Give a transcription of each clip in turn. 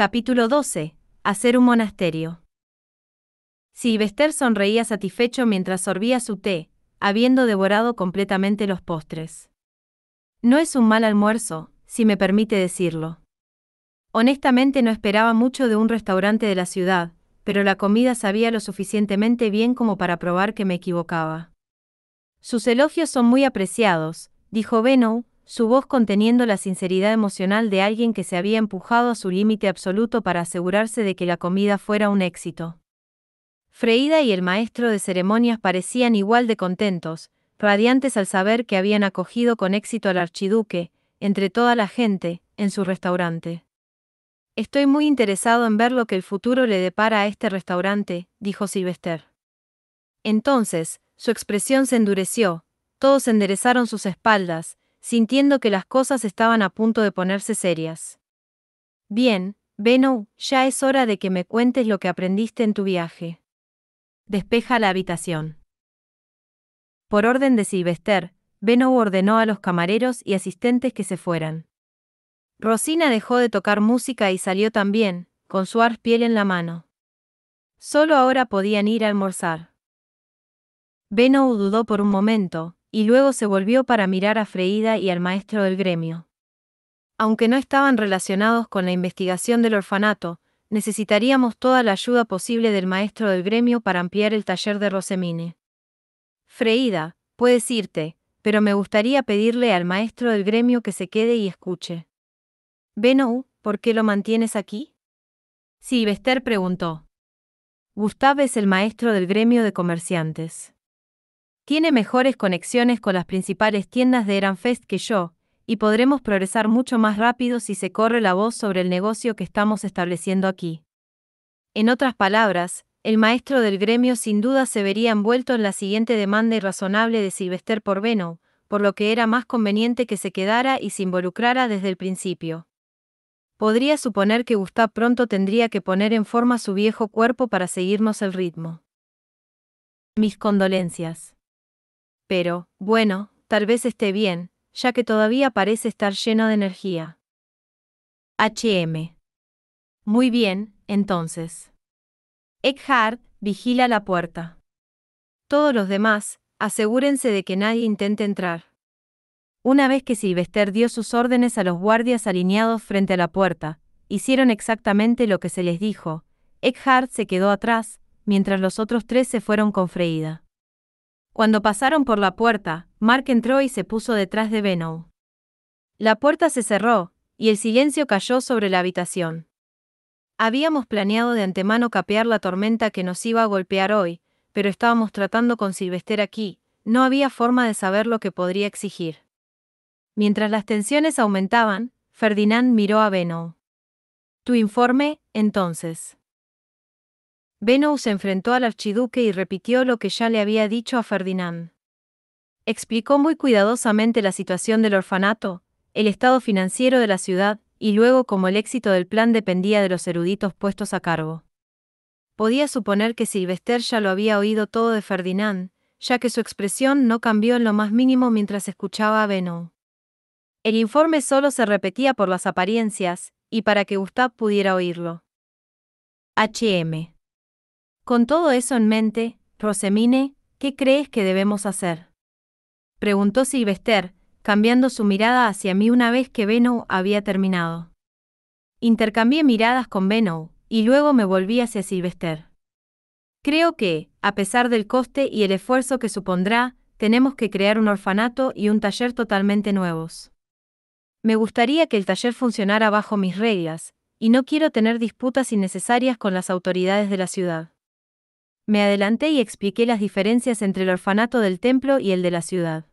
Capítulo 12. Hacer un monasterio. Silvester sonreía satisfecho mientras sorbía su té, habiendo devorado completamente los postres. No es un mal almuerzo, si me permite decirlo. Honestamente no esperaba mucho de un restaurante de la ciudad, pero la comida sabía lo suficientemente bien como para probar que me equivocaba. Sus elogios son muy apreciados, dijo Venou su voz conteniendo la sinceridad emocional de alguien que se había empujado a su límite absoluto para asegurarse de que la comida fuera un éxito. Freida y el maestro de ceremonias parecían igual de contentos, radiantes al saber que habían acogido con éxito al archiduque, entre toda la gente, en su restaurante. Estoy muy interesado en ver lo que el futuro le depara a este restaurante, dijo Silvester. Entonces, su expresión se endureció, todos enderezaron sus espaldas, sintiendo que las cosas estaban a punto de ponerse serias. Bien, Beno, ya es hora de que me cuentes lo que aprendiste en tu viaje. Despeja la habitación. Por orden de Silvester, Beno ordenó a los camareros y asistentes que se fueran. Rosina dejó de tocar música y salió también, con su arpiel en la mano. Solo ahora podían ir a almorzar. Beno dudó por un momento, y luego se volvió para mirar a Freida y al maestro del gremio. Aunque no estaban relacionados con la investigación del orfanato, necesitaríamos toda la ayuda posible del maestro del gremio para ampliar el taller de Rosemine. Freida, puedes irte, pero me gustaría pedirle al maestro del gremio que se quede y escuche. Beno, ¿por qué lo mantienes aquí? Silvester preguntó. Gustave es el maestro del gremio de comerciantes. Tiene mejores conexiones con las principales tiendas de Eranfest que yo, y podremos progresar mucho más rápido si se corre la voz sobre el negocio que estamos estableciendo aquí. En otras palabras, el maestro del gremio sin duda se vería envuelto en la siguiente demanda irrazonable de Silvester por por lo que era más conveniente que se quedara y se involucrara desde el principio. Podría suponer que Gustav pronto tendría que poner en forma su viejo cuerpo para seguirnos el ritmo. Mis condolencias. Pero, bueno, tal vez esté bien, ya que todavía parece estar lleno de energía. HM. Muy bien, entonces. Eckhart, vigila la puerta. Todos los demás, asegúrense de que nadie intente entrar. Una vez que Silvester dio sus órdenes a los guardias alineados frente a la puerta, hicieron exactamente lo que se les dijo. Eckhart se quedó atrás, mientras los otros tres se fueron con Freida. Cuando pasaron por la puerta, Mark entró y se puso detrás de Beno. La puerta se cerró, y el silencio cayó sobre la habitación. Habíamos planeado de antemano capear la tormenta que nos iba a golpear hoy, pero estábamos tratando con Silvester aquí, no había forma de saber lo que podría exigir. Mientras las tensiones aumentaban, Ferdinand miró a Beno. Tu informe, entonces se enfrentó al archiduque y repitió lo que ya le había dicho a Ferdinand. Explicó muy cuidadosamente la situación del orfanato, el estado financiero de la ciudad, y luego cómo el éxito del plan dependía de los eruditos puestos a cargo. Podía suponer que Silvester ya lo había oído todo de Ferdinand, ya que su expresión no cambió en lo más mínimo mientras escuchaba a Benno. El informe solo se repetía por las apariencias, y para que Gustav pudiera oírlo. HM. Con todo eso en mente, Rosemine, ¿qué crees que debemos hacer? Preguntó Silvester, cambiando su mirada hacia mí una vez que Beno había terminado. Intercambié miradas con Beno, y luego me volví hacia Silvester. Creo que, a pesar del coste y el esfuerzo que supondrá, tenemos que crear un orfanato y un taller totalmente nuevos. Me gustaría que el taller funcionara bajo mis reglas, y no quiero tener disputas innecesarias con las autoridades de la ciudad me adelanté y expliqué las diferencias entre el orfanato del templo y el de la ciudad.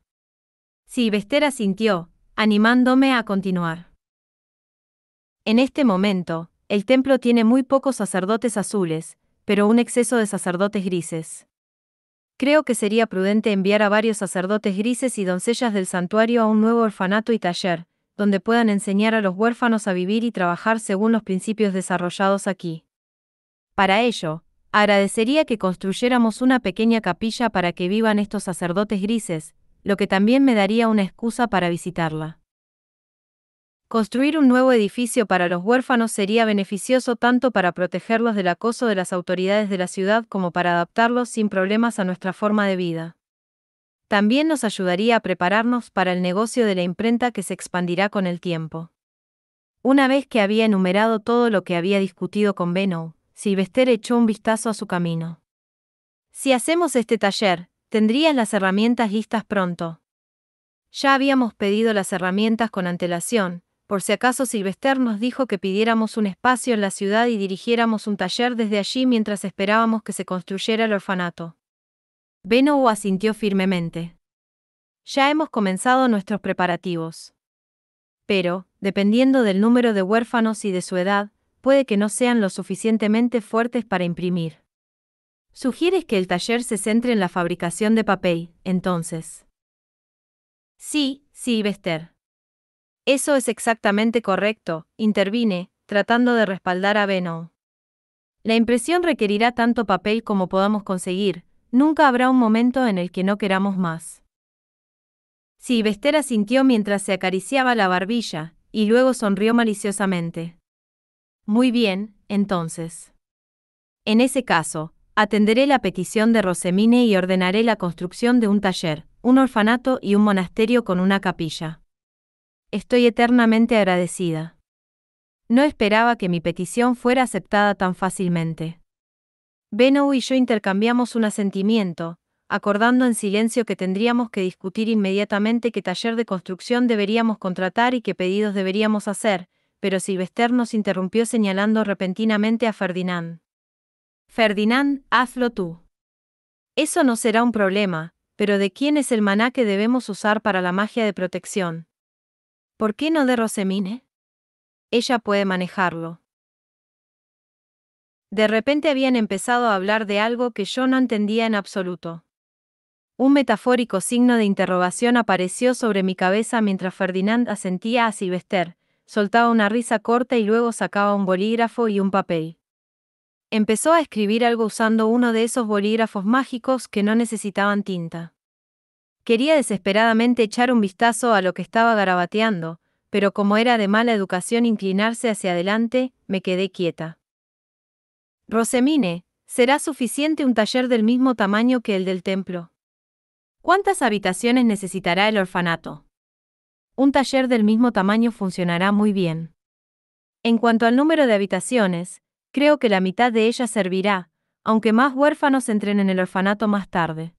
Vester asintió, animándome a continuar. En este momento, el templo tiene muy pocos sacerdotes azules, pero un exceso de sacerdotes grises. Creo que sería prudente enviar a varios sacerdotes grises y doncellas del santuario a un nuevo orfanato y taller, donde puedan enseñar a los huérfanos a vivir y trabajar según los principios desarrollados aquí. Para ello, Agradecería que construyéramos una pequeña capilla para que vivan estos sacerdotes grises, lo que también me daría una excusa para visitarla. Construir un nuevo edificio para los huérfanos sería beneficioso tanto para protegerlos del acoso de las autoridades de la ciudad como para adaptarlos sin problemas a nuestra forma de vida. También nos ayudaría a prepararnos para el negocio de la imprenta que se expandirá con el tiempo. Una vez que había enumerado todo lo que había discutido con Beno. Silvester echó un vistazo a su camino. Si hacemos este taller, tendrías las herramientas listas pronto. Ya habíamos pedido las herramientas con antelación, por si acaso Silvester nos dijo que pidiéramos un espacio en la ciudad y dirigiéramos un taller desde allí mientras esperábamos que se construyera el orfanato. Beno asintió firmemente. Ya hemos comenzado nuestros preparativos. Pero, dependiendo del número de huérfanos y de su edad, puede que no sean lo suficientemente fuertes para imprimir. ¿Sugieres que el taller se centre en la fabricación de papel, entonces? Sí, sí, Bester. Eso es exactamente correcto, intervine, tratando de respaldar a Beno. La impresión requerirá tanto papel como podamos conseguir, nunca habrá un momento en el que no queramos más. Silvester asintió mientras se acariciaba la barbilla, y luego sonrió maliciosamente. Muy bien, entonces. En ese caso, atenderé la petición de Rosemine y ordenaré la construcción de un taller, un orfanato y un monasterio con una capilla. Estoy eternamente agradecida. No esperaba que mi petición fuera aceptada tan fácilmente. Venou y yo intercambiamos un asentimiento, acordando en silencio que tendríamos que discutir inmediatamente qué taller de construcción deberíamos contratar y qué pedidos deberíamos hacer, pero Silvester nos interrumpió señalando repentinamente a Ferdinand. Ferdinand, hazlo tú. Eso no será un problema, pero ¿de quién es el maná que debemos usar para la magia de protección? ¿Por qué no de Rosemine? Ella puede manejarlo. De repente habían empezado a hablar de algo que yo no entendía en absoluto. Un metafórico signo de interrogación apareció sobre mi cabeza mientras Ferdinand asentía a Silvester, soltaba una risa corta y luego sacaba un bolígrafo y un papel. Empezó a escribir algo usando uno de esos bolígrafos mágicos que no necesitaban tinta. Quería desesperadamente echar un vistazo a lo que estaba garabateando, pero como era de mala educación inclinarse hacia adelante, me quedé quieta. Rosemine, será suficiente un taller del mismo tamaño que el del templo. ¿Cuántas habitaciones necesitará el orfanato? un taller del mismo tamaño funcionará muy bien. En cuanto al número de habitaciones, creo que la mitad de ellas servirá, aunque más huérfanos entren en el orfanato más tarde.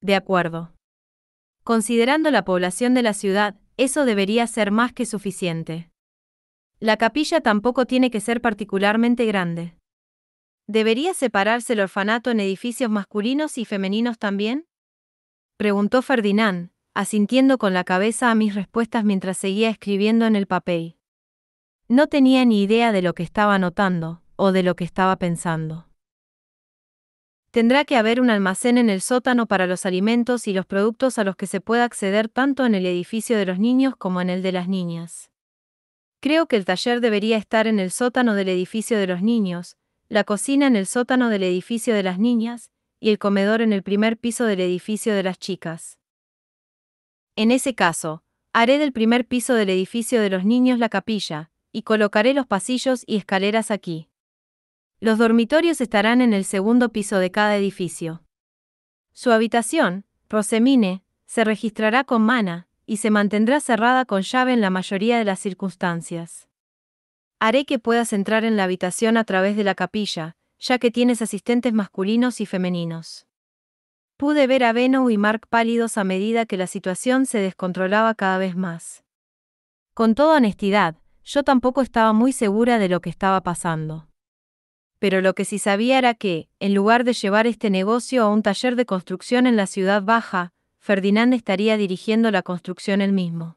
De acuerdo. Considerando la población de la ciudad, eso debería ser más que suficiente. La capilla tampoco tiene que ser particularmente grande. ¿Debería separarse el orfanato en edificios masculinos y femeninos también? Preguntó Ferdinand, asintiendo con la cabeza a mis respuestas mientras seguía escribiendo en el papel. No tenía ni idea de lo que estaba notando o de lo que estaba pensando. Tendrá que haber un almacén en el sótano para los alimentos y los productos a los que se pueda acceder tanto en el edificio de los niños como en el de las niñas. Creo que el taller debería estar en el sótano del edificio de los niños, la cocina en el sótano del edificio de las niñas, y el comedor en el primer piso del edificio de las chicas. En ese caso, haré del primer piso del edificio de los niños la capilla, y colocaré los pasillos y escaleras aquí. Los dormitorios estarán en el segundo piso de cada edificio. Su habitación, Rosemine, se registrará con mana, y se mantendrá cerrada con llave en la mayoría de las circunstancias. Haré que puedas entrar en la habitación a través de la capilla, ya que tienes asistentes masculinos y femeninos. Pude ver a Beno y Mark pálidos a medida que la situación se descontrolaba cada vez más. Con toda honestidad, yo tampoco estaba muy segura de lo que estaba pasando. Pero lo que sí sabía era que, en lugar de llevar este negocio a un taller de construcción en la ciudad baja, Ferdinand estaría dirigiendo la construcción él mismo.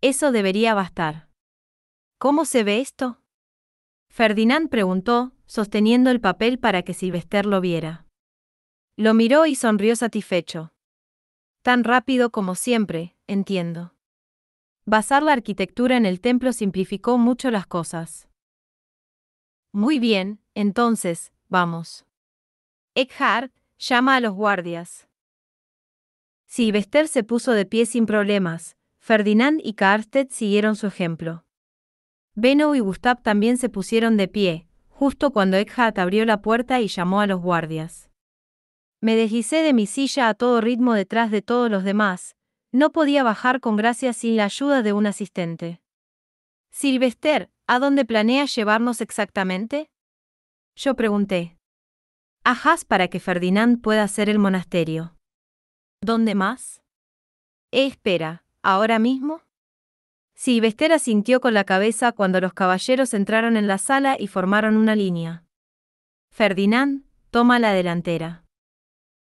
Eso debería bastar. ¿Cómo se ve esto? Ferdinand preguntó, sosteniendo el papel para que Silvester lo viera. Lo miró y sonrió satisfecho. Tan rápido como siempre, entiendo. Basar la arquitectura en el templo simplificó mucho las cosas. Muy bien, entonces, vamos. Eckhart llama a los guardias. Silvester se puso de pie sin problemas, Ferdinand y Karsted siguieron su ejemplo. Beno y Gustav también se pusieron de pie, justo cuando Eckhart abrió la puerta y llamó a los guardias. Me deslicé de mi silla a todo ritmo detrás de todos los demás. No podía bajar con gracia sin la ayuda de un asistente. Silvester, ¿a dónde planea llevarnos exactamente? Yo pregunté. A Haas para que Ferdinand pueda hacer el monasterio. ¿Dónde más? Eh, espera, ¿ahora mismo? Silvester asintió con la cabeza cuando los caballeros entraron en la sala y formaron una línea. Ferdinand, toma la delantera.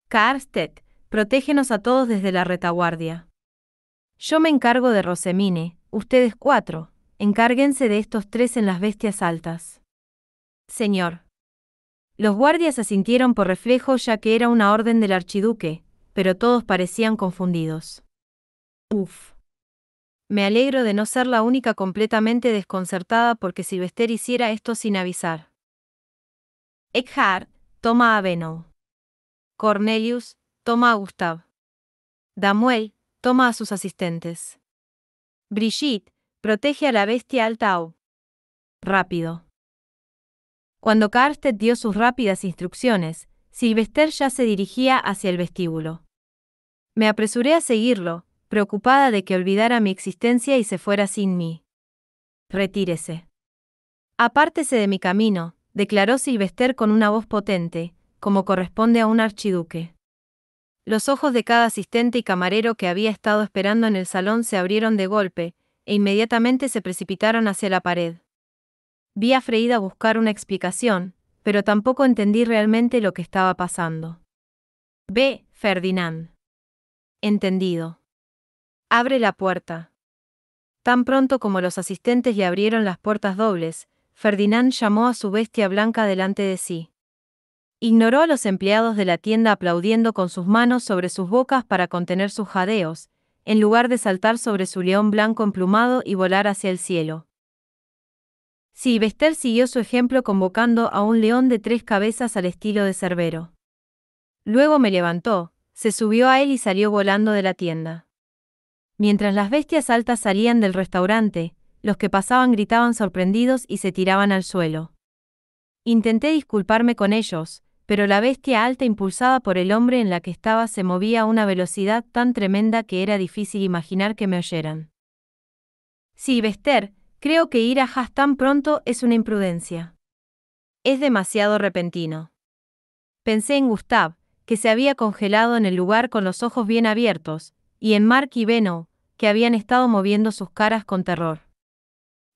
Karstedt, protégenos a todos desde la retaguardia. Yo me encargo de Rosemine, ustedes cuatro, encárguense de estos tres en las bestias altas. Señor. Los guardias asintieron por reflejo ya que era una orden del archiduque, pero todos parecían confundidos. Uf. Me alegro de no ser la única completamente desconcertada porque Silvester hiciera esto sin avisar. Eckhart, toma a Venom. Cornelius toma a Gustav. Damuel toma a sus asistentes. Brigitte protege a la bestia Altau». Rápido. Cuando Karstedt dio sus rápidas instrucciones, Silvester ya se dirigía hacia el vestíbulo. Me apresuré a seguirlo, preocupada de que olvidara mi existencia y se fuera sin mí. Retírese. Apártese de mi camino, declaró Silvester con una voz potente, como corresponde a un archiduque. Los ojos de cada asistente y camarero que había estado esperando en el salón se abrieron de golpe, e inmediatamente se precipitaron hacia la pared. Vi a Freida buscar una explicación, pero tampoco entendí realmente lo que estaba pasando. «Ve, Ferdinand. Entendido. Abre la puerta. Tan pronto como los asistentes le abrieron las puertas dobles, Ferdinand llamó a su bestia blanca delante de sí. Ignoró a los empleados de la tienda aplaudiendo con sus manos sobre sus bocas para contener sus jadeos, en lugar de saltar sobre su león blanco emplumado y volar hacia el cielo. Silvester siguió su ejemplo convocando a un león de tres cabezas al estilo de Cerbero. Luego me levantó, se subió a él y salió volando de la tienda. Mientras las bestias altas salían del restaurante, los que pasaban gritaban sorprendidos y se tiraban al suelo. Intenté disculparme con ellos, pero la bestia alta impulsada por el hombre en la que estaba se movía a una velocidad tan tremenda que era difícil imaginar que me oyeran. Sí, Bester, creo que ir a Haas tan pronto es una imprudencia. Es demasiado repentino. Pensé en Gustav, que se había congelado en el lugar con los ojos bien abiertos, y en Mark y Beno, que habían estado moviendo sus caras con terror.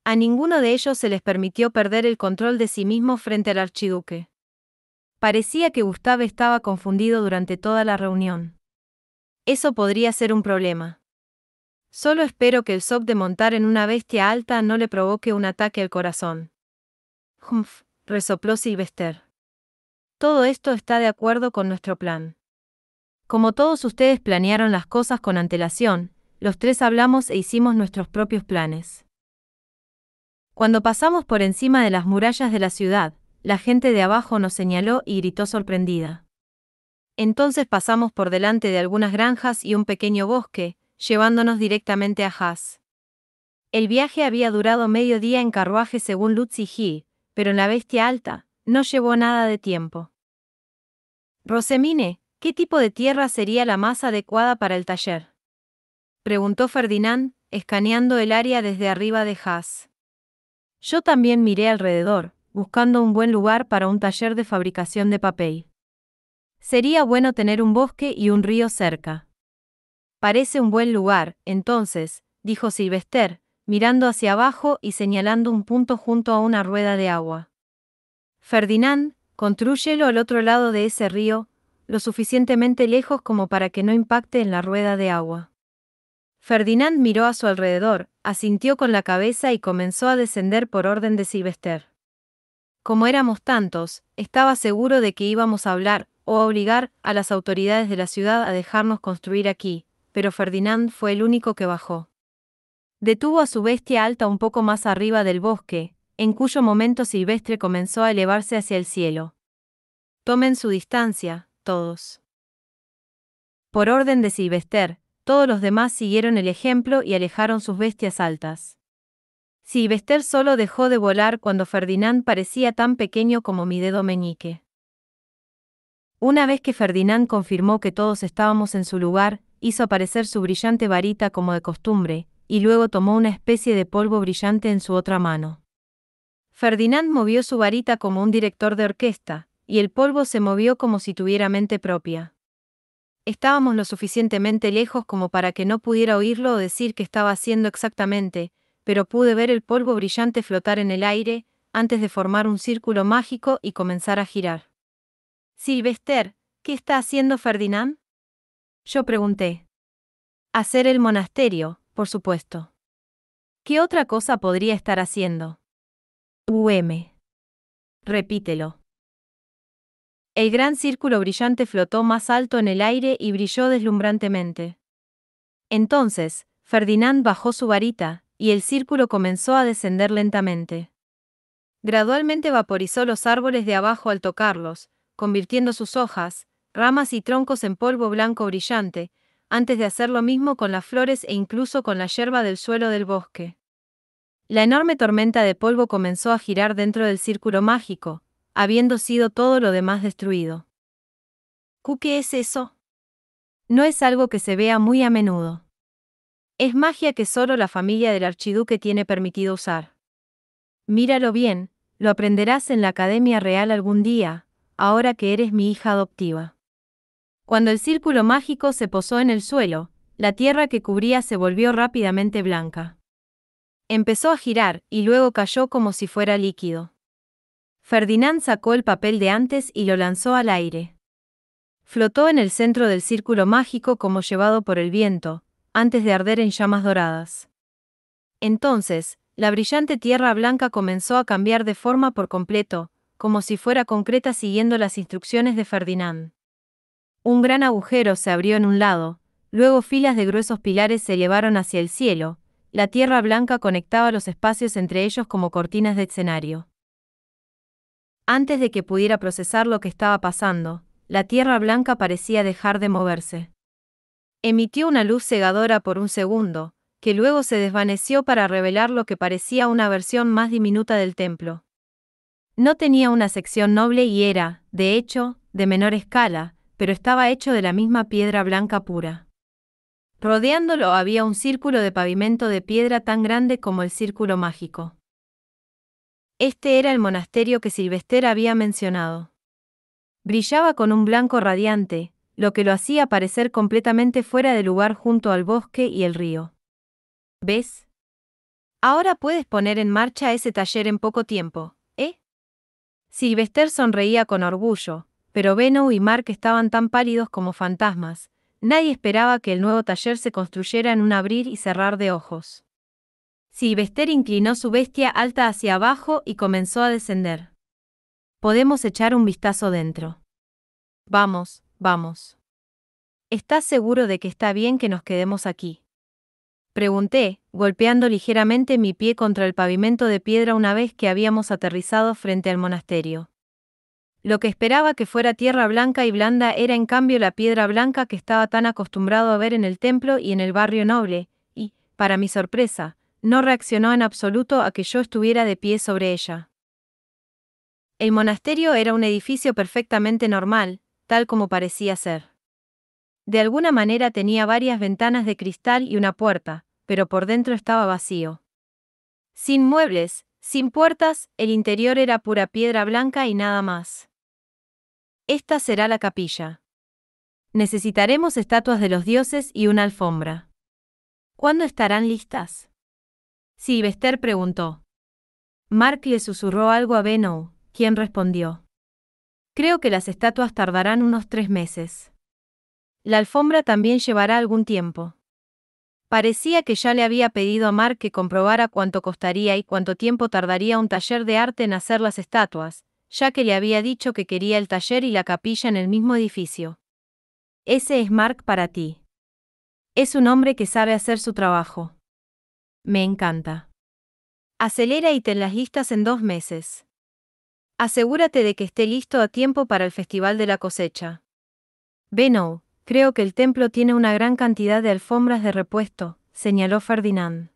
A ninguno de ellos se les permitió perder el control de sí mismo frente al archiduque. Parecía que Gustave estaba confundido durante toda la reunión. Eso podría ser un problema. Solo espero que el SOP de montar en una bestia alta no le provoque un ataque al corazón. Humph, resopló Sylvester. Todo esto está de acuerdo con nuestro plan. Como todos ustedes planearon las cosas con antelación, los tres hablamos e hicimos nuestros propios planes. Cuando pasamos por encima de las murallas de la ciudad, la gente de abajo nos señaló y gritó sorprendida. Entonces pasamos por delante de algunas granjas y un pequeño bosque, llevándonos directamente a Haas. El viaje había durado medio día en carruaje según Lutz y pero en la bestia alta, no llevó nada de tiempo. Rosemine, ¿qué tipo de tierra sería la más adecuada para el taller? Preguntó Ferdinand, escaneando el área desde arriba de Haas. Yo también miré alrededor, buscando un buen lugar para un taller de fabricación de papel. Sería bueno tener un bosque y un río cerca. Parece un buen lugar, entonces, dijo Silvester, mirando hacia abajo y señalando un punto junto a una rueda de agua. Ferdinand, construyelo al otro lado de ese río, lo suficientemente lejos como para que no impacte en la rueda de agua. Ferdinand miró a su alrededor, asintió con la cabeza y comenzó a descender por orden de Silvester. Como éramos tantos, estaba seguro de que íbamos a hablar, o a obligar, a las autoridades de la ciudad a dejarnos construir aquí, pero Ferdinand fue el único que bajó. Detuvo a su bestia alta un poco más arriba del bosque, en cuyo momento Silvestre comenzó a elevarse hacia el cielo. Tomen su distancia, todos. Por orden de Silvester, todos los demás siguieron el ejemplo y alejaron sus bestias altas. Silvester solo dejó de volar cuando Ferdinand parecía tan pequeño como mi dedo meñique. Una vez que Ferdinand confirmó que todos estábamos en su lugar, hizo aparecer su brillante varita como de costumbre, y luego tomó una especie de polvo brillante en su otra mano. Ferdinand movió su varita como un director de orquesta, y el polvo se movió como si tuviera mente propia. Estábamos lo suficientemente lejos como para que no pudiera oírlo o decir qué estaba haciendo exactamente, pero pude ver el polvo brillante flotar en el aire, antes de formar un círculo mágico y comenzar a girar. Silvester, ¿qué está haciendo Ferdinand? Yo pregunté. Hacer el monasterio, por supuesto. ¿Qué otra cosa podría estar haciendo? UM. Repítelo. El gran círculo brillante flotó más alto en el aire y brilló deslumbrantemente. Entonces, Ferdinand bajó su varita, y el círculo comenzó a descender lentamente. Gradualmente vaporizó los árboles de abajo al tocarlos, convirtiendo sus hojas, ramas y troncos en polvo blanco brillante, antes de hacer lo mismo con las flores e incluso con la yerba del suelo del bosque. La enorme tormenta de polvo comenzó a girar dentro del círculo mágico, habiendo sido todo lo demás destruido. ¿Qué es eso? No es algo que se vea muy a menudo. Es magia que solo la familia del archiduque tiene permitido usar. Míralo bien, lo aprenderás en la Academia Real algún día, ahora que eres mi hija adoptiva. Cuando el círculo mágico se posó en el suelo, la tierra que cubría se volvió rápidamente blanca. Empezó a girar y luego cayó como si fuera líquido. Ferdinand sacó el papel de antes y lo lanzó al aire. Flotó en el centro del círculo mágico como llevado por el viento, antes de arder en llamas doradas. Entonces, la brillante tierra blanca comenzó a cambiar de forma por completo, como si fuera concreta siguiendo las instrucciones de Ferdinand. Un gran agujero se abrió en un lado, luego filas de gruesos pilares se elevaron hacia el cielo, la tierra blanca conectaba los espacios entre ellos como cortinas de escenario. Antes de que pudiera procesar lo que estaba pasando, la tierra blanca parecía dejar de moverse. Emitió una luz cegadora por un segundo, que luego se desvaneció para revelar lo que parecía una versión más diminuta del templo. No tenía una sección noble y era, de hecho, de menor escala, pero estaba hecho de la misma piedra blanca pura. Rodeándolo había un círculo de pavimento de piedra tan grande como el círculo mágico. Este era el monasterio que Silvester había mencionado. Brillaba con un blanco radiante, lo que lo hacía parecer completamente fuera de lugar junto al bosque y el río. ¿Ves? Ahora puedes poner en marcha ese taller en poco tiempo, ¿eh? Sylvester sonreía con orgullo, pero Beno y Mark estaban tan pálidos como fantasmas. Nadie esperaba que el nuevo taller se construyera en un abrir y cerrar de ojos. Sylvester inclinó su bestia alta hacia abajo y comenzó a descender. Podemos echar un vistazo dentro. Vamos, vamos. ¿Estás seguro de que está bien que nos quedemos aquí? Pregunté, golpeando ligeramente mi pie contra el pavimento de piedra una vez que habíamos aterrizado frente al monasterio. Lo que esperaba que fuera tierra blanca y blanda era en cambio la piedra blanca que estaba tan acostumbrado a ver en el templo y en el barrio noble, y, para mi sorpresa, no reaccionó en absoluto a que yo estuviera de pie sobre ella. El monasterio era un edificio perfectamente normal, tal como parecía ser. De alguna manera tenía varias ventanas de cristal y una puerta, pero por dentro estaba vacío. Sin muebles, sin puertas, el interior era pura piedra blanca y nada más. Esta será la capilla. Necesitaremos estatuas de los dioses y una alfombra. ¿Cuándo estarán listas? Silvester preguntó. Mark le susurró algo a Beno, quien respondió. Creo que las estatuas tardarán unos tres meses. La alfombra también llevará algún tiempo. Parecía que ya le había pedido a Mark que comprobara cuánto costaría y cuánto tiempo tardaría un taller de arte en hacer las estatuas, ya que le había dicho que quería el taller y la capilla en el mismo edificio. Ese es Mark para ti. Es un hombre que sabe hacer su trabajo. Me encanta. Acelera y ten las listas en dos meses. Asegúrate de que esté listo a tiempo para el Festival de la Cosecha. Beno, creo que el templo tiene una gran cantidad de alfombras de repuesto, señaló Ferdinand.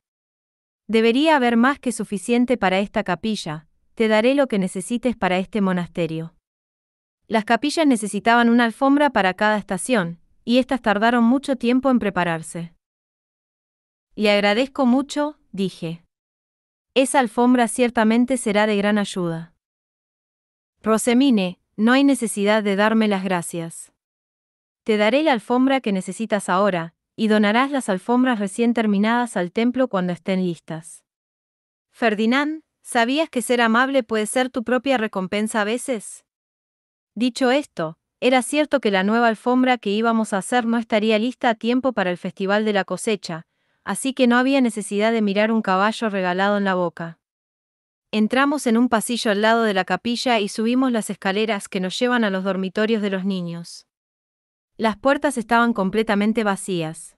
Debería haber más que suficiente para esta capilla, te daré lo que necesites para este monasterio. Las capillas necesitaban una alfombra para cada estación, y éstas tardaron mucho tiempo en prepararse. Le agradezco mucho, dije. Esa alfombra ciertamente será de gran ayuda. Rosemine, no hay necesidad de darme las gracias. Te daré la alfombra que necesitas ahora, y donarás las alfombras recién terminadas al templo cuando estén listas. Ferdinand, ¿sabías que ser amable puede ser tu propia recompensa a veces? Dicho esto, era cierto que la nueva alfombra que íbamos a hacer no estaría lista a tiempo para el Festival de la Cosecha, así que no había necesidad de mirar un caballo regalado en la boca. Entramos en un pasillo al lado de la capilla y subimos las escaleras que nos llevan a los dormitorios de los niños. Las puertas estaban completamente vacías.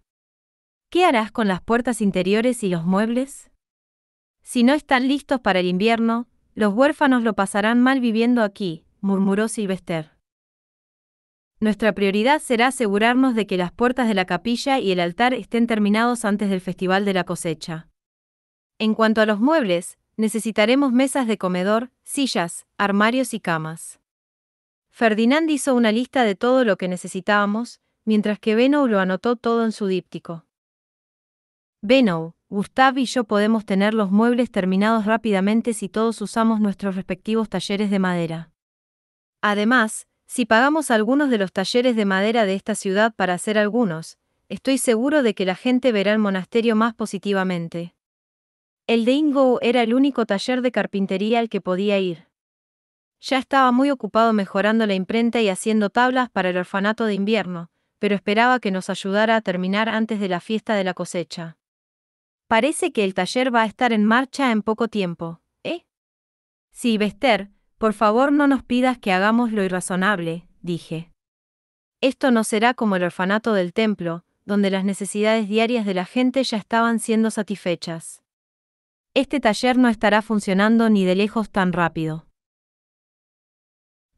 ¿Qué harás con las puertas interiores y los muebles? Si no están listos para el invierno, los huérfanos lo pasarán mal viviendo aquí, murmuró Silvester. Nuestra prioridad será asegurarnos de que las puertas de la capilla y el altar estén terminados antes del Festival de la Cosecha. En cuanto a los muebles, necesitaremos mesas de comedor, sillas, armarios y camas. Ferdinand hizo una lista de todo lo que necesitábamos, mientras que Beno lo anotó todo en su díptico. Beno, Gustav y yo podemos tener los muebles terminados rápidamente si todos usamos nuestros respectivos talleres de madera. Además, si pagamos algunos de los talleres de madera de esta ciudad para hacer algunos, estoy seguro de que la gente verá el monasterio más positivamente. El de Ingo era el único taller de carpintería al que podía ir. Ya estaba muy ocupado mejorando la imprenta y haciendo tablas para el orfanato de invierno, pero esperaba que nos ayudara a terminar antes de la fiesta de la cosecha. Parece que el taller va a estar en marcha en poco tiempo, ¿eh? Sí, Bester, por favor no nos pidas que hagamos lo irrazonable, dije. Esto no será como el orfanato del templo, donde las necesidades diarias de la gente ya estaban siendo satisfechas este taller no estará funcionando ni de lejos tan rápido.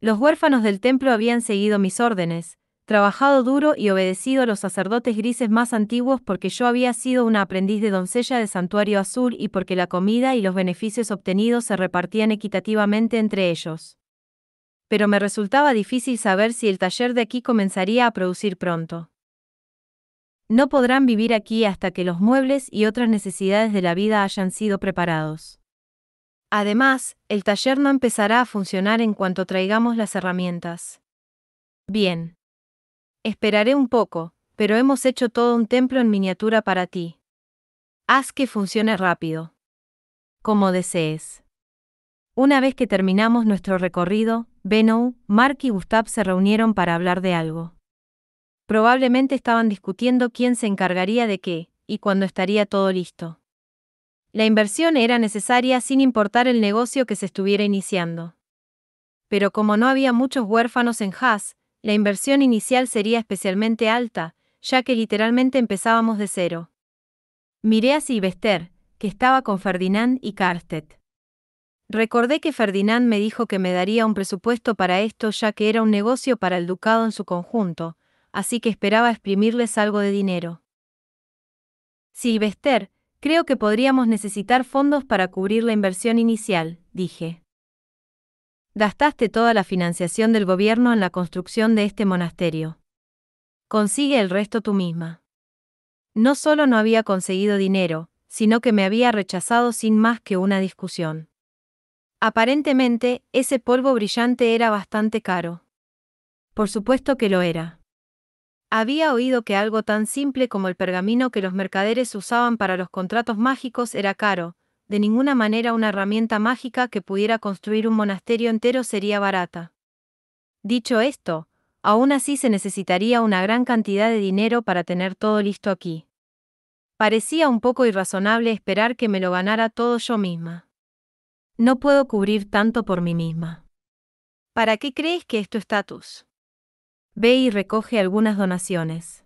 Los huérfanos del templo habían seguido mis órdenes, trabajado duro y obedecido a los sacerdotes grises más antiguos porque yo había sido una aprendiz de doncella de santuario azul y porque la comida y los beneficios obtenidos se repartían equitativamente entre ellos. Pero me resultaba difícil saber si el taller de aquí comenzaría a producir pronto. No podrán vivir aquí hasta que los muebles y otras necesidades de la vida hayan sido preparados. Además, el taller no empezará a funcionar en cuanto traigamos las herramientas. Bien. Esperaré un poco, pero hemos hecho todo un templo en miniatura para ti. Haz que funcione rápido. Como desees. Una vez que terminamos nuestro recorrido, Beno, Mark y Gustav se reunieron para hablar de algo. Probablemente estaban discutiendo quién se encargaría de qué, y cuándo estaría todo listo. La inversión era necesaria sin importar el negocio que se estuviera iniciando. Pero como no había muchos huérfanos en Haas, la inversión inicial sería especialmente alta, ya que literalmente empezábamos de cero. Miré a Silvester, que estaba con Ferdinand y Karstet. Recordé que Ferdinand me dijo que me daría un presupuesto para esto ya que era un negocio para el ducado en su conjunto, así que esperaba exprimirles algo de dinero. Silvester, creo que podríamos necesitar fondos para cubrir la inversión inicial, dije. Gastaste toda la financiación del gobierno en la construcción de este monasterio. Consigue el resto tú misma. No solo no había conseguido dinero, sino que me había rechazado sin más que una discusión. Aparentemente, ese polvo brillante era bastante caro. Por supuesto que lo era. Había oído que algo tan simple como el pergamino que los mercaderes usaban para los contratos mágicos era caro, de ninguna manera una herramienta mágica que pudiera construir un monasterio entero sería barata. Dicho esto, aún así se necesitaría una gran cantidad de dinero para tener todo listo aquí. Parecía un poco irrazonable esperar que me lo ganara todo yo misma. No puedo cubrir tanto por mí misma. ¿Para qué crees que es tu estatus? Ve y recoge algunas donaciones.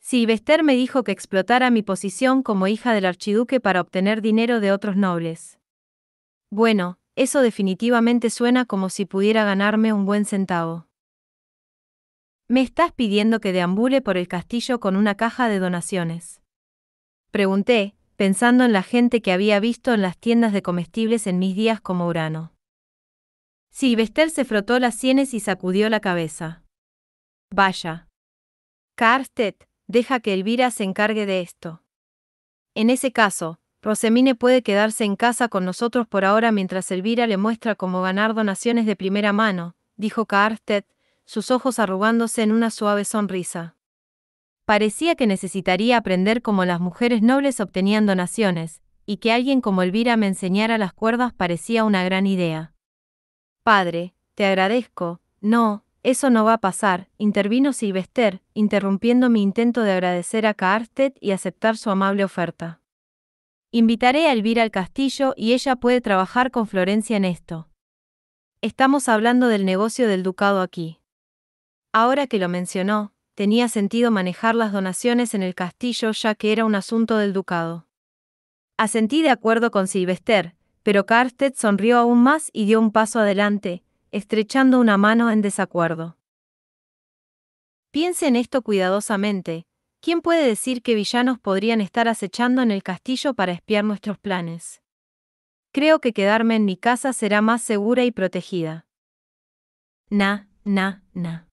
Silvester me dijo que explotara mi posición como hija del archiduque para obtener dinero de otros nobles. Bueno, eso definitivamente suena como si pudiera ganarme un buen centavo. ¿Me estás pidiendo que deambule por el castillo con una caja de donaciones? Pregunté, pensando en la gente que había visto en las tiendas de comestibles en mis días como Urano. Silvester se frotó las sienes y sacudió la cabeza. Vaya. Karstedt, deja que Elvira se encargue de esto. En ese caso, Rosemine puede quedarse en casa con nosotros por ahora mientras Elvira le muestra cómo ganar donaciones de primera mano, dijo Karstedt, sus ojos arrugándose en una suave sonrisa. Parecía que necesitaría aprender cómo las mujeres nobles obtenían donaciones, y que alguien como Elvira me enseñara las cuerdas parecía una gran idea. Padre, te agradezco, no, eso no va a pasar, intervino Silvester, interrumpiendo mi intento de agradecer a Kaarstedt y aceptar su amable oferta. Invitaré a Elvira al castillo y ella puede trabajar con Florencia en esto. Estamos hablando del negocio del ducado aquí. Ahora que lo mencionó, tenía sentido manejar las donaciones en el castillo ya que era un asunto del ducado. Asentí de acuerdo con Silvester, pero Karstedt sonrió aún más y dio un paso adelante, estrechando una mano en desacuerdo. Piense en esto cuidadosamente, ¿quién puede decir qué villanos podrían estar acechando en el castillo para espiar nuestros planes? Creo que quedarme en mi casa será más segura y protegida. Na, na, na.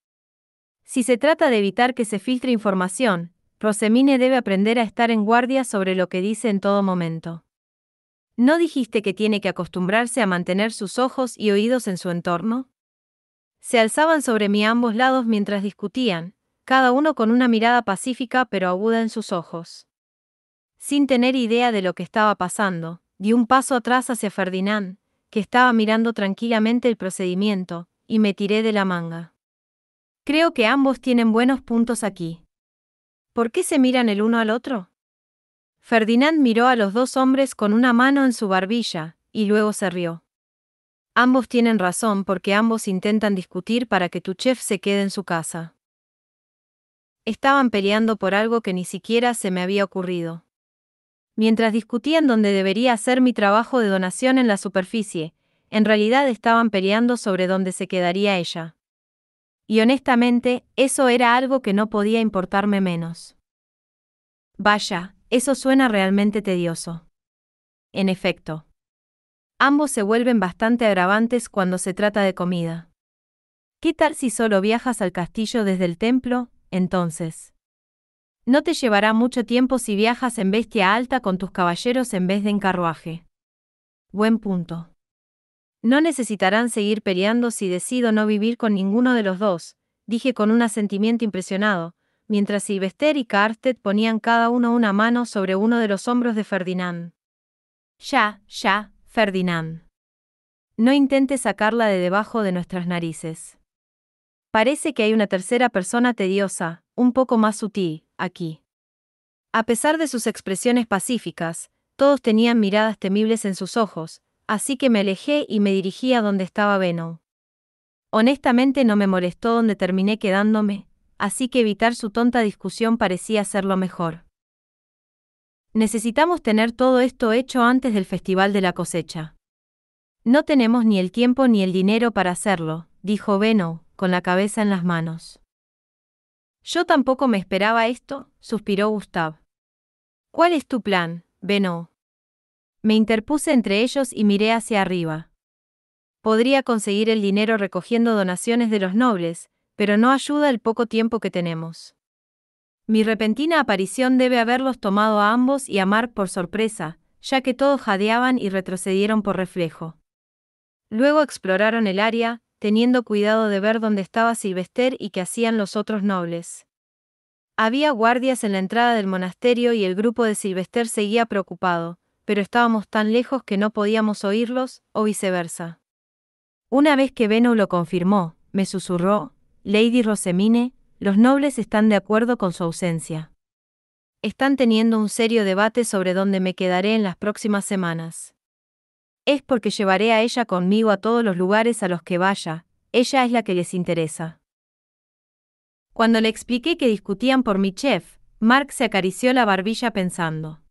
Si se trata de evitar que se filtre información, Rosemine debe aprender a estar en guardia sobre lo que dice en todo momento. ¿No dijiste que tiene que acostumbrarse a mantener sus ojos y oídos en su entorno? Se alzaban sobre mí ambos lados mientras discutían, cada uno con una mirada pacífica pero aguda en sus ojos. Sin tener idea de lo que estaba pasando, di un paso atrás hacia Ferdinand, que estaba mirando tranquilamente el procedimiento, y me tiré de la manga. Creo que ambos tienen buenos puntos aquí. ¿Por qué se miran el uno al otro? Ferdinand miró a los dos hombres con una mano en su barbilla, y luego se rió. Ambos tienen razón porque ambos intentan discutir para que tu chef se quede en su casa. Estaban peleando por algo que ni siquiera se me había ocurrido. Mientras discutían dónde debería hacer mi trabajo de donación en la superficie, en realidad estaban peleando sobre dónde se quedaría ella. Y honestamente, eso era algo que no podía importarme menos. Vaya, eso suena realmente tedioso. En efecto. Ambos se vuelven bastante agravantes cuando se trata de comida. ¿Qué tal si solo viajas al castillo desde el templo, entonces? No te llevará mucho tiempo si viajas en bestia alta con tus caballeros en vez de en carruaje. Buen punto. No necesitarán seguir peleando si decido no vivir con ninguno de los dos, dije con un asentimiento impresionado, mientras Sylvester y Cartet ponían cada uno una mano sobre uno de los hombros de Ferdinand. Ya, ya, Ferdinand. No intente sacarla de debajo de nuestras narices. Parece que hay una tercera persona tediosa, un poco más sutil, aquí. A pesar de sus expresiones pacíficas, todos tenían miradas temibles en sus ojos, así que me alejé y me dirigí a donde estaba Venom. Honestamente no me molestó donde terminé quedándome, así que evitar su tonta discusión parecía ser lo mejor. Necesitamos tener todo esto hecho antes del Festival de la Cosecha. No tenemos ni el tiempo ni el dinero para hacerlo, dijo Beno, con la cabeza en las manos. Yo tampoco me esperaba esto, suspiró Gustav. ¿Cuál es tu plan, Beno? Me interpuse entre ellos y miré hacia arriba. Podría conseguir el dinero recogiendo donaciones de los nobles, pero no ayuda el poco tiempo que tenemos. Mi repentina aparición debe haberlos tomado a ambos y a Mark por sorpresa, ya que todos jadeaban y retrocedieron por reflejo. Luego exploraron el área, teniendo cuidado de ver dónde estaba Silvester y qué hacían los otros nobles. Había guardias en la entrada del monasterio y el grupo de Silvester seguía preocupado, pero estábamos tan lejos que no podíamos oírlos, o viceversa. Una vez que Beno lo confirmó, me susurró, Lady Rosemine, los nobles están de acuerdo con su ausencia. Están teniendo un serio debate sobre dónde me quedaré en las próximas semanas. Es porque llevaré a ella conmigo a todos los lugares a los que vaya, ella es la que les interesa. Cuando le expliqué que discutían por mi chef, Mark se acarició la barbilla pensando.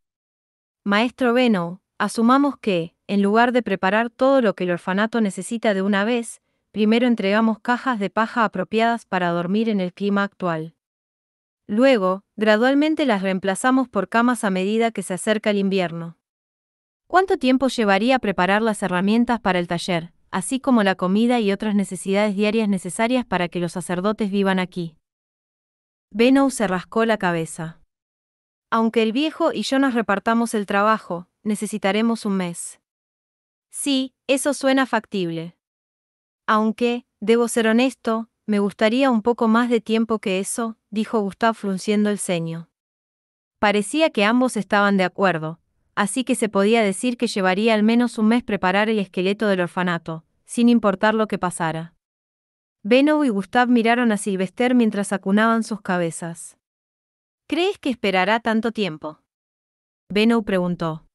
Maestro Beno, asumamos que, en lugar de preparar todo lo que el orfanato necesita de una vez, primero entregamos cajas de paja apropiadas para dormir en el clima actual. Luego, gradualmente las reemplazamos por camas a medida que se acerca el invierno. ¿Cuánto tiempo llevaría preparar las herramientas para el taller, así como la comida y otras necesidades diarias necesarias para que los sacerdotes vivan aquí? Benow se rascó la cabeza. Aunque el viejo y yo nos repartamos el trabajo, necesitaremos un mes. Sí, eso suena factible. Aunque, debo ser honesto, me gustaría un poco más de tiempo que eso, dijo Gustav frunciendo el ceño. Parecía que ambos estaban de acuerdo, así que se podía decir que llevaría al menos un mes preparar el esqueleto del orfanato, sin importar lo que pasara. Beno y Gustav miraron a Silvester mientras acunaban sus cabezas. ¿Crees que esperará tanto tiempo? Beno preguntó.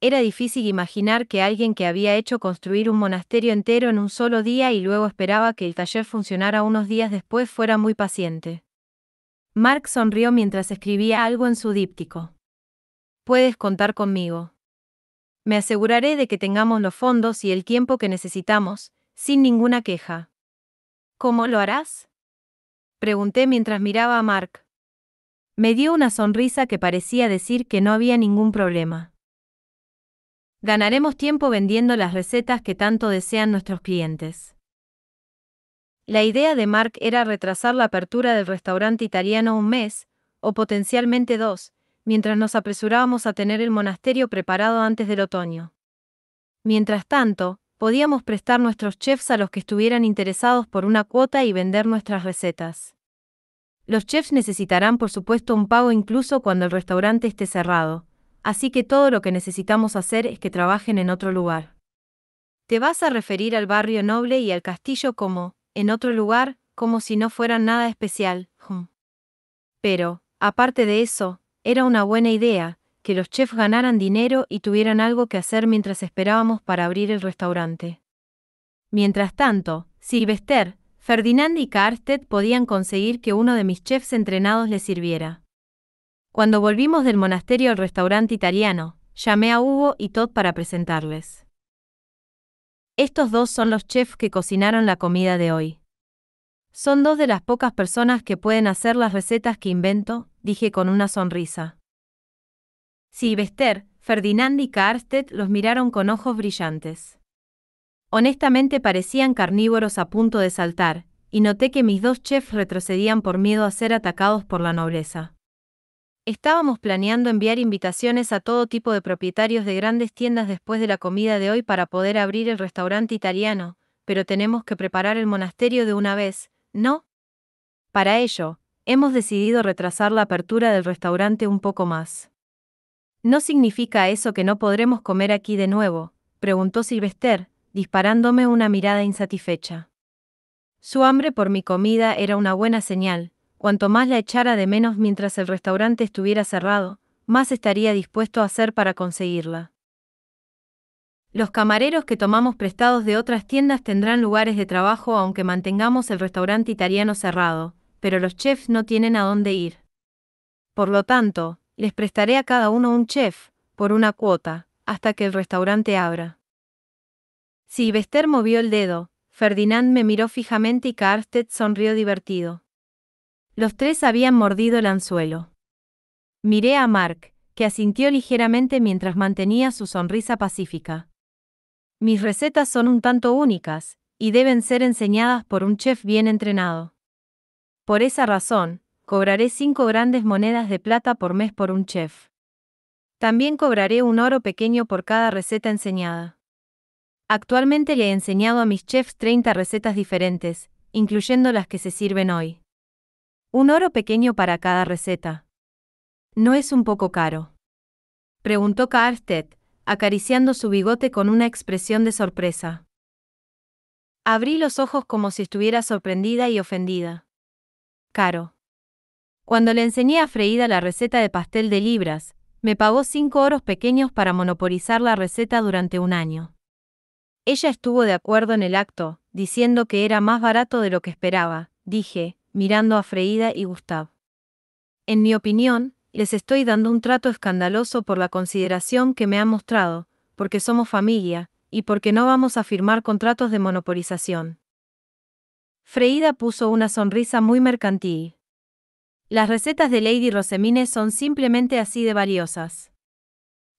Era difícil imaginar que alguien que había hecho construir un monasterio entero en un solo día y luego esperaba que el taller funcionara unos días después fuera muy paciente. Mark sonrió mientras escribía algo en su díptico. Puedes contar conmigo. Me aseguraré de que tengamos los fondos y el tiempo que necesitamos, sin ninguna queja. ¿Cómo lo harás? Pregunté mientras miraba a Mark. Me dio una sonrisa que parecía decir que no había ningún problema. Ganaremos tiempo vendiendo las recetas que tanto desean nuestros clientes. La idea de Mark era retrasar la apertura del restaurante italiano un mes, o potencialmente dos, mientras nos apresurábamos a tener el monasterio preparado antes del otoño. Mientras tanto, podíamos prestar nuestros chefs a los que estuvieran interesados por una cuota y vender nuestras recetas. Los chefs necesitarán por supuesto un pago incluso cuando el restaurante esté cerrado, así que todo lo que necesitamos hacer es que trabajen en otro lugar. Te vas a referir al barrio noble y al castillo como, en otro lugar, como si no fueran nada especial. Pero, aparte de eso, era una buena idea, que los chefs ganaran dinero y tuvieran algo que hacer mientras esperábamos para abrir el restaurante. Mientras tanto, Silvester, Ferdinand y Karsted podían conseguir que uno de mis chefs entrenados les sirviera. Cuando volvimos del monasterio al restaurante italiano, llamé a Hugo y Todd para presentarles. Estos dos son los chefs que cocinaron la comida de hoy. Son dos de las pocas personas que pueden hacer las recetas que invento, dije con una sonrisa. Silvester, Ferdinand y Karstedt los miraron con ojos brillantes. Honestamente parecían carnívoros a punto de saltar, y noté que mis dos chefs retrocedían por miedo a ser atacados por la nobleza. Estábamos planeando enviar invitaciones a todo tipo de propietarios de grandes tiendas después de la comida de hoy para poder abrir el restaurante italiano, pero tenemos que preparar el monasterio de una vez, ¿no? Para ello, hemos decidido retrasar la apertura del restaurante un poco más. ¿No significa eso que no podremos comer aquí de nuevo? preguntó Silvester, disparándome una mirada insatisfecha. Su hambre por mi comida era una buena señal, Cuanto más la echara de menos mientras el restaurante estuviera cerrado, más estaría dispuesto a hacer para conseguirla. Los camareros que tomamos prestados de otras tiendas tendrán lugares de trabajo aunque mantengamos el restaurante italiano cerrado, pero los chefs no tienen a dónde ir. Por lo tanto, les prestaré a cada uno un chef, por una cuota, hasta que el restaurante abra. Si movió el dedo, Ferdinand me miró fijamente y Karsted sonrió divertido. Los tres habían mordido el anzuelo. Miré a Mark, que asintió ligeramente mientras mantenía su sonrisa pacífica. Mis recetas son un tanto únicas, y deben ser enseñadas por un chef bien entrenado. Por esa razón, cobraré cinco grandes monedas de plata por mes por un chef. También cobraré un oro pequeño por cada receta enseñada. Actualmente le he enseñado a mis chefs 30 recetas diferentes, incluyendo las que se sirven hoy. Un oro pequeño para cada receta. ¿No es un poco caro? Preguntó Carsted, acariciando su bigote con una expresión de sorpresa. Abrí los ojos como si estuviera sorprendida y ofendida. Caro. Cuando le enseñé a Freida la receta de pastel de libras, me pagó cinco oros pequeños para monopolizar la receta durante un año. Ella estuvo de acuerdo en el acto, diciendo que era más barato de lo que esperaba, dije, mirando a Freida y Gustav. En mi opinión, les estoy dando un trato escandaloso por la consideración que me han mostrado, porque somos familia, y porque no vamos a firmar contratos de monopolización. Freida puso una sonrisa muy mercantil. Las recetas de Lady Rosemine son simplemente así de valiosas.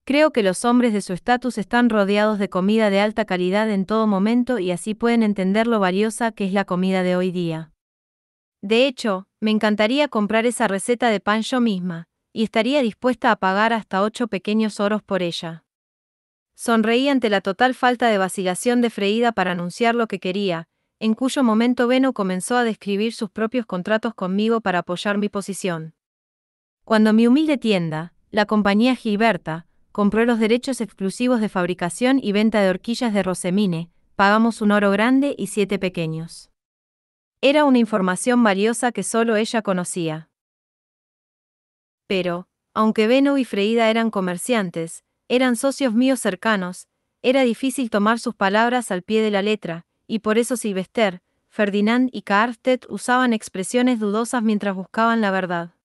Creo que los hombres de su estatus están rodeados de comida de alta calidad en todo momento y así pueden entender lo valiosa que es la comida de hoy día. De hecho, me encantaría comprar esa receta de pan yo misma, y estaría dispuesta a pagar hasta ocho pequeños oros por ella. Sonreí ante la total falta de vacilación de Freida para anunciar lo que quería, en cuyo momento Beno comenzó a describir sus propios contratos conmigo para apoyar mi posición. Cuando mi humilde tienda, la compañía Gilberta, compró los derechos exclusivos de fabricación y venta de horquillas de Rosemine, pagamos un oro grande y siete pequeños. Era una información valiosa que solo ella conocía. Pero, aunque Beno y Freida eran comerciantes, eran socios míos cercanos, era difícil tomar sus palabras al pie de la letra, y por eso Silvester, Ferdinand y Karstet usaban expresiones dudosas mientras buscaban la verdad.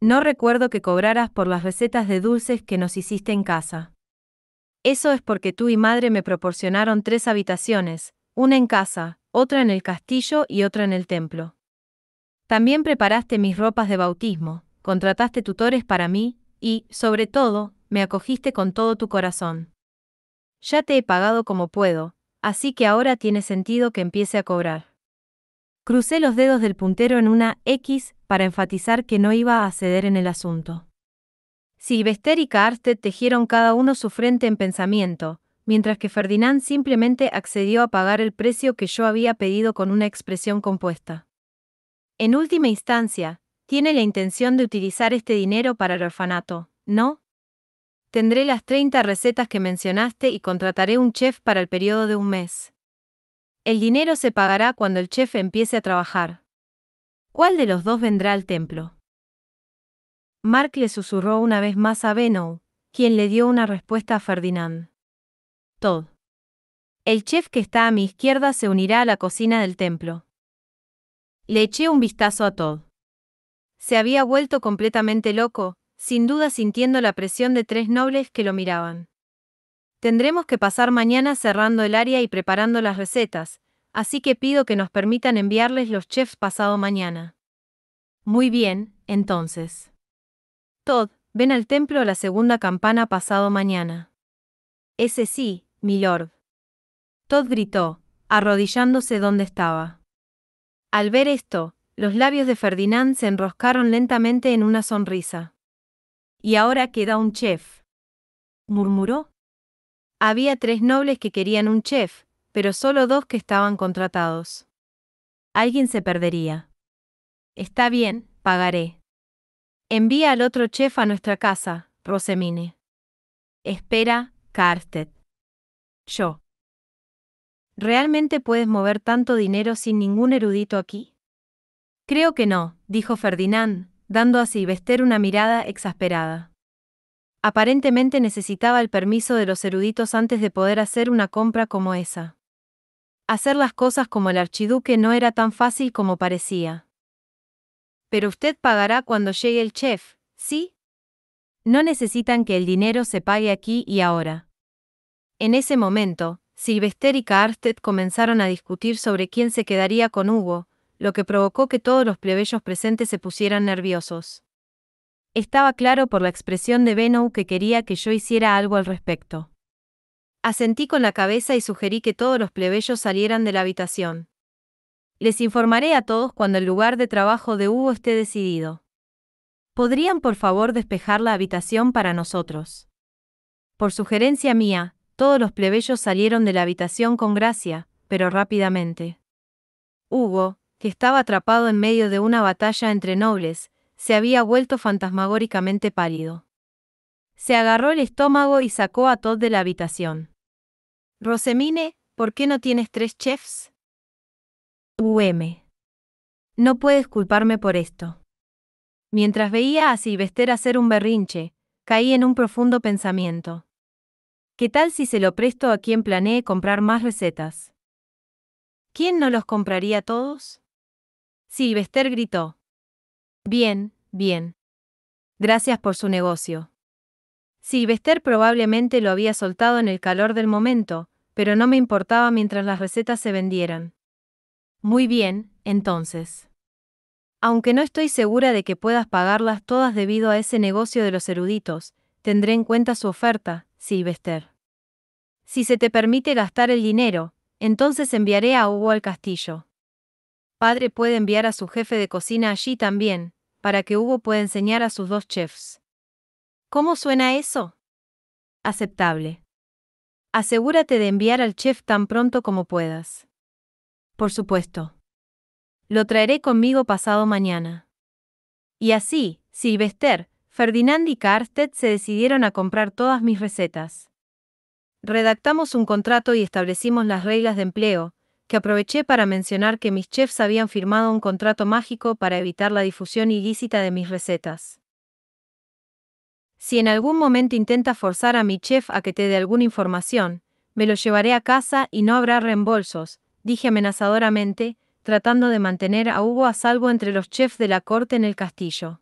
No recuerdo que cobraras por las recetas de dulces que nos hiciste en casa. Eso es porque tú y madre me proporcionaron tres habitaciones, una en casa, otra en el castillo y otra en el templo. También preparaste mis ropas de bautismo, contrataste tutores para mí, y, sobre todo, me acogiste con todo tu corazón. Ya te he pagado como puedo, así que ahora tiene sentido que empiece a cobrar. Crucé los dedos del puntero en una X para enfatizar que no iba a ceder en el asunto. Silvester y tejieron cada uno su frente en pensamiento, mientras que Ferdinand simplemente accedió a pagar el precio que yo había pedido con una expresión compuesta. En última instancia, tiene la intención de utilizar este dinero para el orfanato, ¿no? Tendré las 30 recetas que mencionaste y contrataré un chef para el periodo de un mes. El dinero se pagará cuando el chef empiece a trabajar. ¿Cuál de los dos vendrá al templo? Mark le susurró una vez más a Beno, quien le dio una respuesta a Ferdinand. Todd. El chef que está a mi izquierda se unirá a la cocina del templo. Le eché un vistazo a Todd. Se había vuelto completamente loco, sin duda sintiendo la presión de tres nobles que lo miraban. Tendremos que pasar mañana cerrando el área y preparando las recetas, así que pido que nos permitan enviarles los chefs pasado mañana. Muy bien, entonces. Todd, ven al templo a la segunda campana pasado mañana. Ese sí, milord. Todd gritó, arrodillándose donde estaba. Al ver esto, los labios de Ferdinand se enroscaron lentamente en una sonrisa. Y ahora queda un chef. murmuró. Había tres nobles que querían un chef, pero solo dos que estaban contratados. Alguien se perdería. Está bien, pagaré. Envía al otro chef a nuestra casa, Rosemine. Espera, Karstet yo. ¿Realmente puedes mover tanto dinero sin ningún erudito aquí? Creo que no, dijo Ferdinand, dando a Silvester una mirada exasperada. Aparentemente necesitaba el permiso de los eruditos antes de poder hacer una compra como esa. Hacer las cosas como el archiduque no era tan fácil como parecía. Pero usted pagará cuando llegue el chef, ¿sí? No necesitan que el dinero se pague aquí y ahora. En ese momento, Sylvester y Kaarsted comenzaron a discutir sobre quién se quedaría con Hugo, lo que provocó que todos los plebeyos presentes se pusieran nerviosos. Estaba claro por la expresión de Benou que quería que yo hiciera algo al respecto. Asentí con la cabeza y sugerí que todos los plebeyos salieran de la habitación. Les informaré a todos cuando el lugar de trabajo de Hugo esté decidido. ¿Podrían por favor despejar la habitación para nosotros? Por sugerencia mía, todos los plebeyos salieron de la habitación con gracia, pero rápidamente. Hugo, que estaba atrapado en medio de una batalla entre nobles, se había vuelto fantasmagóricamente pálido. Se agarró el estómago y sacó a Todd de la habitación. Rosemine, ¿por qué no tienes tres chefs? UM. No puedes culparme por esto. Mientras veía a Silvester hacer un berrinche, caí en un profundo pensamiento. ¿Qué tal si se lo presto a quien planee comprar más recetas? ¿Quién no los compraría todos? Silvester gritó. Bien, bien. Gracias por su negocio. Silvester probablemente lo había soltado en el calor del momento, pero no me importaba mientras las recetas se vendieran. Muy bien, entonces. Aunque no estoy segura de que puedas pagarlas todas debido a ese negocio de los eruditos, tendré en cuenta su oferta, Silvester. Si se te permite gastar el dinero, entonces enviaré a Hugo al castillo. Padre puede enviar a su jefe de cocina allí también, para que Hugo pueda enseñar a sus dos chefs. ¿Cómo suena eso? Aceptable. Asegúrate de enviar al chef tan pronto como puedas. Por supuesto. Lo traeré conmigo pasado mañana. Y así, Silvester, Ferdinand y Karsted se decidieron a comprar todas mis recetas. Redactamos un contrato y establecimos las reglas de empleo, que aproveché para mencionar que mis chefs habían firmado un contrato mágico para evitar la difusión ilícita de mis recetas. Si en algún momento intenta forzar a mi chef a que te dé alguna información, me lo llevaré a casa y no habrá reembolsos, dije amenazadoramente, tratando de mantener a Hugo a salvo entre los chefs de la corte en el castillo.